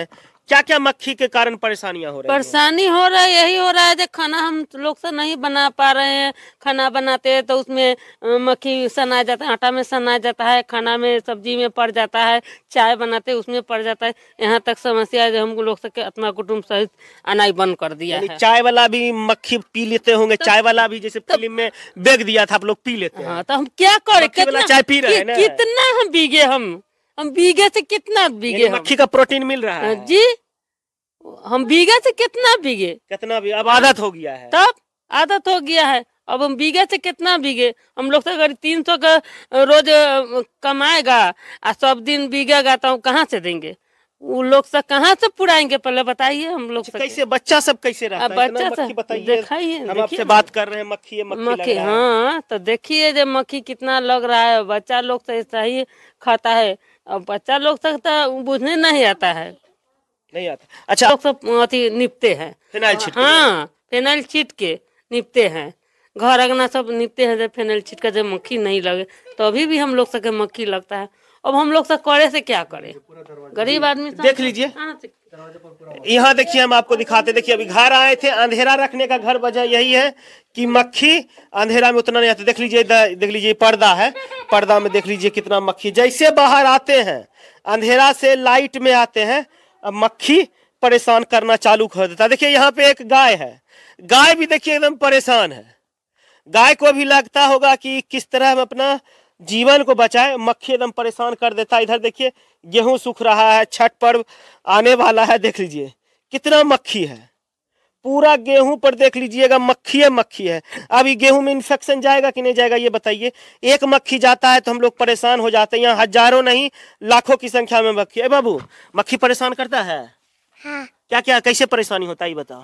क्या क्या मक्खी के कारण परेशानियां हो रही परेशानी हो रहा है यही हो रहा है जो खाना हम लोग से नहीं बना पा रहे हैं खाना बनाते हैं तो उसमें मक्खी सना जाता है आटा में सना जाता है खाना में सब्जी में पड़ जाता है चाय बनाते उसमें पड़ जाता है यहाँ तक समस्या है जो हम लोग सबके आत्मा कुटुम सहित अनाई बंद कर दिया है चाय वाला भी मक्खी पी लेते होंगे तो, चाय वाला भी जैसे तो फिल्म में बेग दिया था आप लोग पी लेते हाँ, हैं तो हम क्या करे चाय पी रहे कितना हम बीगे हम हम बीघे से कितना बीघे मक्खी का प्रोटीन मिल रहा हाँ है जी हम बीघे से कितना बीघे कितना भी अब आदत हो गया है तब आदत हो गया है अब हम बीघे से कितना बीघे हम लोग तो अगर तीन सौ का रोज कमाएगा और सब दिन बीघेगा तो हम कहाँ से देंगे वो लोग सब कहाँ से पुराएंगे पहले बताइए हम लोग अच्छा, कैसे बच्चा सब कैसे रहता बच्चा सब दिखाइए हम आपसे बात कर रहे हैं मक्खी है, मक्खी, मक्खी हाँ तो देखिए जब मक्खी कितना लग रहा है बच्चा लोग तो से सही खाता है अब बच्चा लोग तक तो बुझने नहीं आता है नहीं आता अच्छा लोग सब अथी निपते हैं फेनाइल छिट हाँ फेनाइल छिट के निपते हैं घर अंगना सब निपते हैं जब फिनाइल छिटका जब मक्खी नहीं लगे तो अभी भी हम लोग सके मक्खी लगता है अब हम लोग तो करे से क्या करे गरीब आदमी देख लीजिए यहाँ देखिए हम आपको दिखाते देखिए अभी घर आए थे अंधेरा रखने का घर वजह यही है कि मक्खी अंधेरा में उतना नहीं आता देख लीजिए देख लीजिए पर्दा है पर्दा में देख लीजिए कितना मक्खी जैसे बाहर आते हैं अंधेरा से लाइट में आते हैं अब मक्खी परेशान करना चालू कर देता देखिए यहाँ पे एक गाय है गाय भी देखिए एकदम परेशान है गाय को भी लगता होगा कि किस तरह हम अपना जीवन को बचाए मक्खी एकदम परेशान कर देता है इधर देखिए गेहूं सूख रहा है छठ पर्व आने वाला है देख लीजिए कितना मक्खी है पूरा गेहूं पर देख लीजिएगा मक्खी है मक्खी है अभी गेहूं में इन्फेक्शन जाएगा कि नहीं जाएगा ये बताइए एक मक्खी जाता है तो हम लोग परेशान हो जाते हैं यहाँ हजारों नहीं लाखों की संख्या में मक्खी है बाबू मक्खी परेशान करता है हाँ। क्या क्या कैसे परेशानी होता है ये बताओ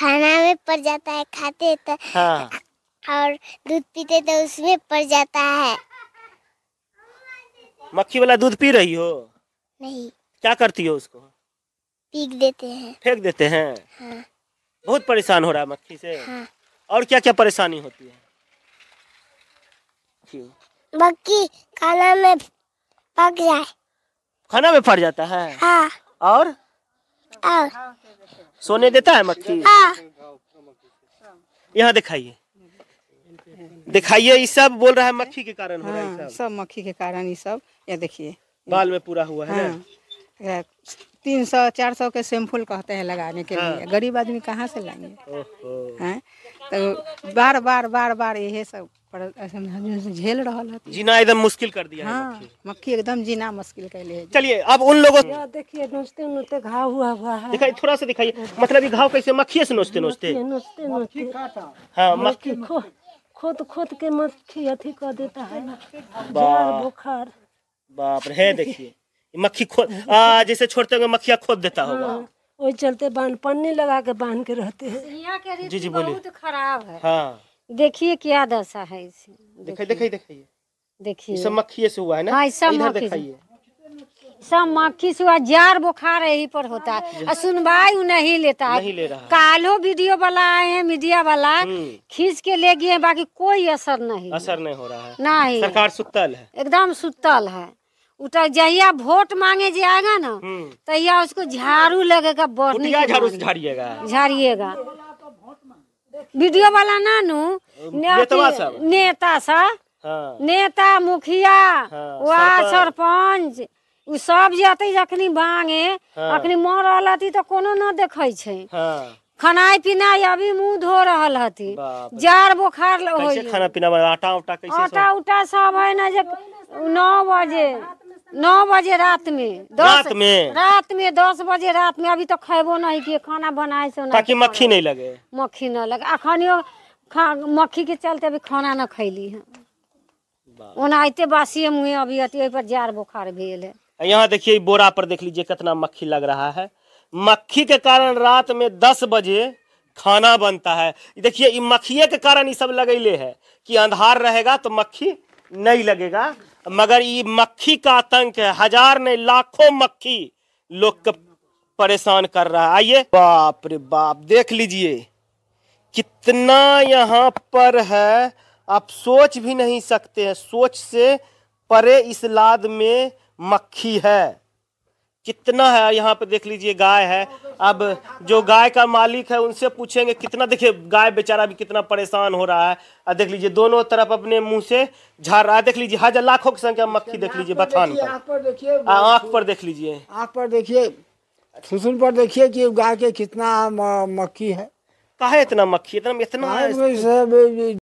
खाना में पड़ जाता है खाते तो हाँ और दूध पीते तो उसमें पड़ जाता है मक्खी वाला दूध पी रही हो नहीं क्या करती हो उसको पीक देते हैं फेंक देते हैं हाँ। बहुत परेशान हो रहा है मक्खी से हाँ। और क्या क्या परेशानी होती है मक्खी खाना में पक जाए खाना में फट जाता है हाँ। और और सोने देता है मक्खी हाँ। यहाँ दिखाइए दिखाइए ये सब बोल रहा है मक्खी के कारण हो रहा है हाँ, सब, सब मक्खी के कारण ये सब ये देखिए बाल में पूरा हुआ है हाँ। तीन सौ चार सौ के सैम्पुल कहते हैं लगाने के हाँ। लिए गरीब आदमी कहाँ से लाएंगे हाँ? तो बार बार बार बार यही सब झेल रहा है जीना एकदम मुश्किल कर दिया हाँ, है मक्खी एकदम जीना मुश्किल कर लिए चलिए अब उन लोगों देखिए नोचते नोचते घाव हुआ हुआ है दिखाई थोड़ा सा दिखाइए मतलब ये घाव कैसे मक्खी से नोचते नोचते नोचते नोचते हाँ मक्खी खोद खोद के मक्खी अथी कर देता है बुखार बाप रे देखिए मक्खी खोद आ, जैसे छोड़ते होंगे मक्खिया खोद देता होगा वही हाँ, चलते बांध पन्नी लगा के बांध के रहते हैं जी जी बोलिए खराब है हाँ देखिए क्या दशा है इसे देखिए देखिए देखिए देखिए सब मक्खिए से हुआ है ना हाँ, इधर देखिए सब मक्खी से जार बुखार यही पर होता है हाँ, और सुनवाई नहीं लेता है नहीं ले रहा कालो वीडियो वाला आए हैं मीडिया वाला हम्म। खींच के ले गए बाकी कोई असर नहीं असर नहीं हो रहा है नहीं सरकार सुतल है एकदम सुतल है उठा जहिया वोट मांगे जाएगा ना हम्म। तहिया उसको झाड़ू लगेगा बढ़ने झाड़ू झाड़िएगा झाड़िएगा वीडियो वाला तो ना नू हाँ। नेता सा हाँ। नेता मुखिया वार्ड सरपंच सब जते जखनी बांगे हाँ। अखनी मर हती तो कोनो न देखे हाँ। खाना पीना अभी मुंह धो रहा हती जार बुखार खाना पीना आटा उटा कैसे आटा उटा सब है ना जे नौ बजे नौ बजे रात में रात में रात में दस बजे रात में अभी तो खेबो नहीं किए खाना बनाए से ताकि मक्खी नहीं लगे मक्खी न लगे अखनियो मक्खी के चलते अभी खाना न खैली है ओनाहिते बासी मुँह अभी अति पर जार बुखार भेल है यहाँ देखिए बोरा पर देख लीजिए कितना मक्खी लग रहा है मक्खी के कारण रात में दस बजे खाना बनता है देखिए ये मक्खिए के कारण ये सब लगैले है कि अंधार रहेगा तो मक्खी नहीं लगेगा मगर ये मक्खी का आतंक है हजार नहीं लाखों मक्खी लोग को परेशान कर रहा है आइए बाप रे बाप देख लीजिए कितना यहाँ पर है आप सोच भी नहीं सकते हैं सोच से परे इस लाद में मक्खी है कितना है यहाँ पे देख लीजिए गाय है अब जो गाय का मालिक है उनसे पूछेंगे कितना देखिए गाय बेचारा भी कितना परेशान हो रहा है और देख लीजिए दोनों तरफ अपने मुंह से झाड़ रहा है देख लीजिए हजार लाखों की संख्या मक्खी देख लीजिए बथान पर देखिए आँख पर देख लीजिए आँख पर देखिए सुसुन पर देखिए कि गाय के कितना मक्खी है कहा इतना मक्खी इतना इतना